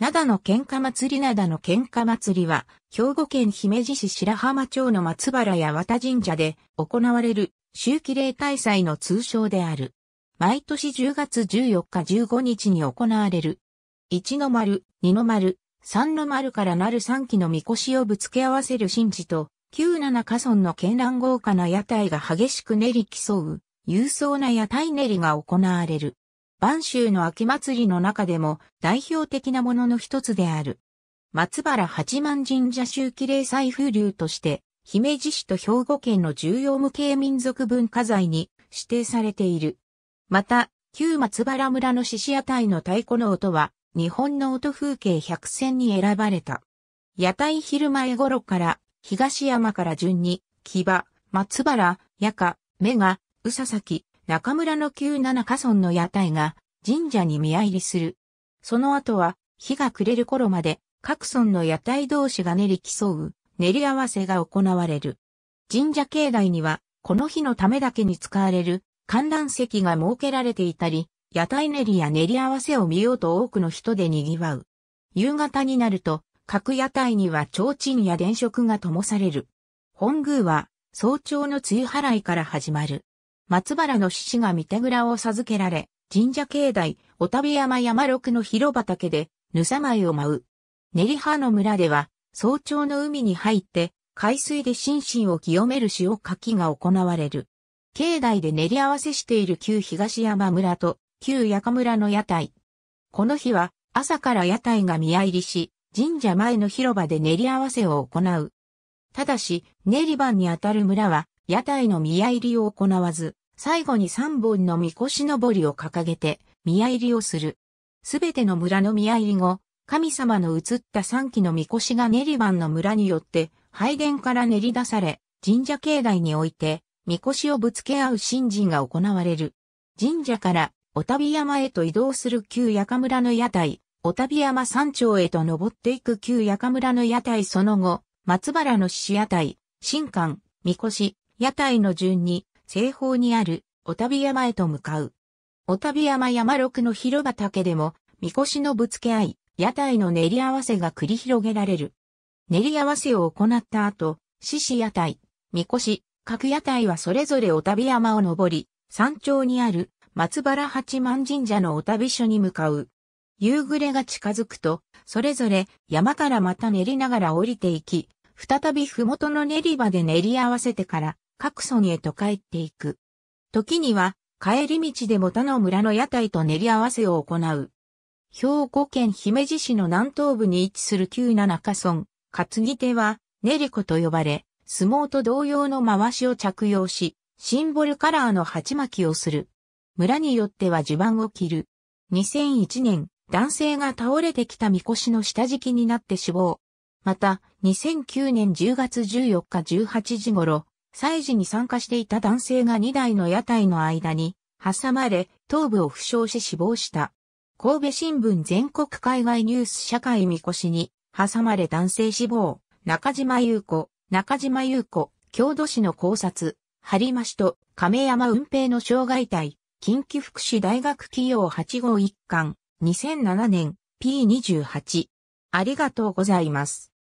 灘の喧嘩祭り灘の喧嘩祭りは、兵庫県姫路市白浜町の松原や綿神社で行われる周期例大祭の通称である。毎年10月14日15日に行われる。一の丸、二の丸、三の丸からなる三期のみこしをぶつけ合わせる神事と、九七家村の絢爛豪華な屋台が激しく練り競う、勇壮な屋台練りが行われる。万州の秋祭りの中でも代表的なものの一つである。松原八幡神社周期霊祭風流として、姫路市と兵庫県の重要無形民族文化財に指定されている。また、旧松原村の獅子屋台の太鼓の音は、日本の音風景百選に選ばれた。屋台昼前頃から、東山から順に、木場、松原、矢家、目が、宇佐崎、中村の旧七家村の屋台が神社にい入りする。その後は、日が暮れる頃まで各村の屋台同士が練り競う、練り合わせが行われる。神社境内には、この日のためだけに使われる観覧席が設けられていたり、屋台練りや練り合わせを見ようと多くの人で賑わう。夕方になると、各屋台には提灯や電飾が灯される。本宮は、早朝の梅雨払いから始まる。松原の獅子が御手蔵を授けられ、神社境内、おたび山山六の広畑で、ぬさまいを舞う。練り葉の村では、早朝の海に入って、海水で心身を清める潮かきが行われる。境内で練り合わせしている旧東山村と旧八日村の屋台。この日は朝から屋台が見合入りし、神社前の広場で練り合わせを行う。ただし、練り番にあたる村は屋台の宮入りを行わず、最後に三本の御腰のぼりを掲げて、宮入りをする。すべての村の宮入り後、神様の移った三基の御腰が練り番の村によって、拝殿から練り出され、神社境内において、御腰をぶつけ合う神事が行われる。神社から、おたび山へと移動する旧やか村の屋台、おたび山山頂へと登っていく旧やか村の屋台その後、松原の獅子屋台、新館、御腰、屋台の順に、西方にある、お旅山へと向かう。お旅山山六の広場竹でも、みこしのぶつけ合い、屋台の練り合わせが繰り広げられる。練り合わせを行った後、獅子屋台、みこし、各屋台はそれぞれお旅山を登り、山頂にある松原八幡神社のお旅所に向かう。夕暮れが近づくと、それぞれ山からまた練りながら降りていき、再び麓の練り場で練り合わせてから、各村へと帰っていく。時には、帰り道でも他の村の屋台と練り合わせを行う。兵庫県姫路市の南東部に位置する旧七ヶ村、担ぎ手は、練り子と呼ばれ、相撲と同様の回しを着用し、シンボルカラーの鉢巻きをする。村によっては地盤を切る。2001年、男性が倒れてきたみこしの下敷きになって死亡。また、2009年10月14日18時頃、祭事に参加していた男性が2台の屋台の間に挟まれ、頭部を負傷し死亡した。神戸新聞全国海外ニュース社会見越しに挟まれ男性死亡、中島優子、中島優子、郷土市の考察、張増と亀山運平の障害体、近畿福祉大学企業8号一貫、2007年 P28。ありがとうございます。